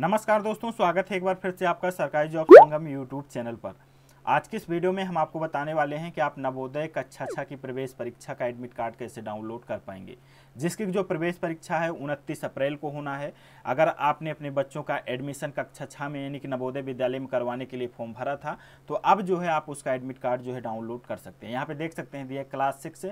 नमस्कार दोस्तों स्वागत है एक बार फिर से आपका सरकारी जॉब संगम यूट्यूब चैनल पर आज के इस वीडियो में हम आपको बताने वाले हैं कि आप नवोदय कक्षा छः की प्रवेश परीक्षा का एडमिट कार्ड कैसे डाउनलोड कर पाएंगे जिसकी जो प्रवेश परीक्षा है उनतीस अप्रैल को होना है अगर आपने अपने बच्चों का एडमिशन कक्षा छः में यानी कि नवोदय विद्यालय में करवाने के लिए फॉर्म भरा था तो अब जो है आप उसका एडमिट कार्ड जो है डाउनलोड कर सकते हैं यहाँ पर देख सकते हैं दिया class six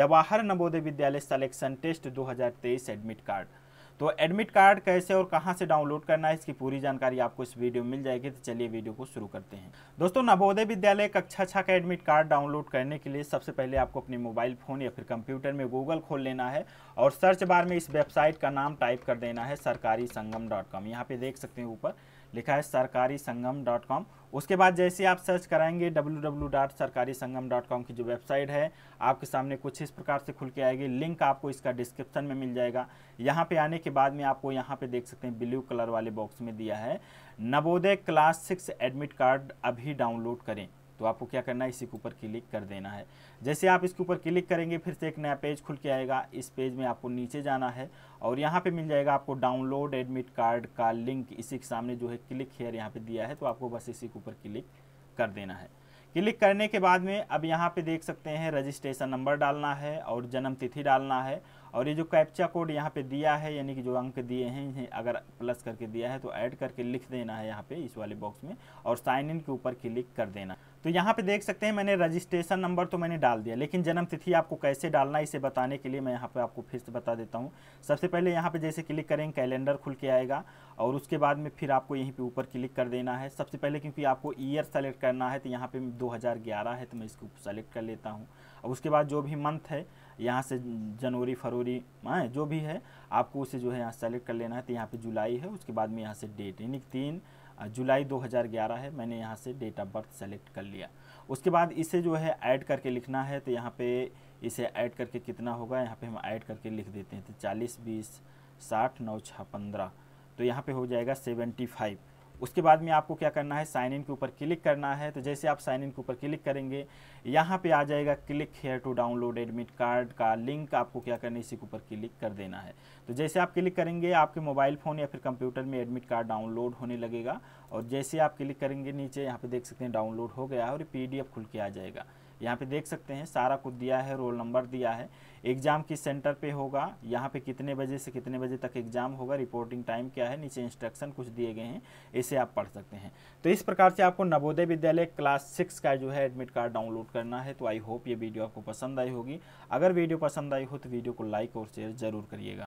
Jawahar Navodaya Vidyalaya selection test दो एडमिट कार्ड तो एडमिट कार्ड कैसे और कहाँ से डाउनलोड करना है इसकी पूरी जानकारी आपको इस वीडियो में मिल जाएगी तो चलिए वीडियो को शुरू करते हैं दोस्तों नवोदय विद्यालय कक्षा छः का एडमिट कार्ड डाउनलोड करने के लिए सबसे पहले आपको अपने मोबाइल फ़ोन या फिर कंप्यूटर में गूगल खोल लेना है और सर्च बार में इस वेबसाइट का नाम टाइप कर देना है सरकारी संगम डॉट कॉम यहाँ पे देख सकते हैं ऊपर लिखा है सरकारी संगम डॉट कॉम उसके बाद जैसे आप सर्च कराएंगे डब्ल्यू डब्ल्यू डॉट डॉट सरकारी संगम कॉम की जो वेबसाइट है आपके सामने कुछ इस प्रकार से खुल के आएगी लिंक आपको इसका डिस्क्रिप्शन में मिल जाएगा यहाँ पे आने के बाद में आपको यहाँ पे देख सकते हैं ब्लू कलर वाले बॉक्स में दिया है Navodaya class six admit card अभी डाउनलोड करें तो आपको क्या करना है इसी के ऊपर क्लिक कर देना है जैसे आप इसके ऊपर क्लिक करेंगे फिर से एक नया पेज खुल के आएगा इस पेज में आपको नीचे जाना है और यहाँ पे मिल जाएगा आपको डाउनलोड एडमिट कार्ड का लिंक इसी के सामने जो है क्लिक हेयर यहाँ पे दिया है तो आपको बस इसी के ऊपर क्लिक कर देना है क्लिक करने के बाद में अब यहाँ पे देख सकते हैं रजिस्ट्रेशन नंबर डालना है और जन्म तिथि डालना है और ये जो कैप्चा कोड यहाँ पे दिया है यानी कि जो अंक दिए हैं इन्हें अगर प्लस करके दिया है तो ऐड करके लिख देना है यहाँ पे इस वाले बॉक्स में और साइन इन के ऊपर क्लिक कर देना तो यहाँ पे देख सकते हैं मैंने रजिस्ट्रेशन नंबर तो मैंने डाल दिया लेकिन जन्म तिथि आपको कैसे डालना है इसे बताने के लिए मैं यहाँ पे आपको फिर से बता देता हूँ सबसे पहले यहाँ पे जैसे क्लिक करेंगे कैलेंडर खुल के आएगा और उसके बाद में फिर आपको यहीं पे ऊपर क्लिक कर देना है सबसे पहले क्योंकि आपको ईयर सेलेक्ट करना है तो यहाँ पे दो है तो मैं इसको सेलेक्ट कर लेता हूँ अब उसके बाद जो भी मंथ है यहाँ से जनवरी फरवरी माए जो भी है आपको उसे जो है यहाँ सेलेक्ट कर लेना है तो यहाँ पे जुलाई है उसके बाद में यहाँ से डेट यानी तीन जुलाई 2011 है मैंने यहाँ से डेट ऑफ बर्थ सेलेक्ट कर लिया उसके बाद इसे जो है ऐड करके लिखना है तो यहाँ पे इसे ऐड करके कितना होगा यहाँ पे हम ऐड करके लिख देते हैं तो चालीस बीस साठ नौ छः पंद्रह तो यहाँ पर हो जाएगा सेवेंटी फाइव उसके बाद में आपको क्या करना है साइन इन के ऊपर क्लिक करना है तो जैसे आप साइन इन के ऊपर क्लिक करेंगे यहाँ पे आ जाएगा click here to download admit card का लिंक आपको क्या करना है इसी के ऊपर क्लिक कर देना है तो जैसे आप क्लिक करेंगे आपके मोबाइल फ़ोन या फिर कंप्यूटर में एडमिट कार्ड डाउनलोड होने लगेगा और जैसे आप क्लिक करेंगे नीचे यहाँ पर देख सकते हैं डाउनलोड हो गया और पी डी खुल के आ जाएगा यहाँ पे देख सकते हैं सारा कुछ दिया है रोल नंबर दिया है एग्ज़ाम किस सेंटर पे होगा यहाँ पे कितने बजे से कितने बजे तक एग्ज़ाम होगा रिपोर्टिंग टाइम क्या है नीचे इंस्ट्रक्शन कुछ दिए गए हैं इसे आप पढ़ सकते हैं तो इस प्रकार से आपको नवोदय विद्यालय क्लास सिक्स का जो है एडमिट कार्ड डाउनलोड करना है तो आई होप ये वीडियो आपको पसंद आई होगी अगर वीडियो पसंद आई हो तो वीडियो को लाइक और शेयर ज़रूर करिएगा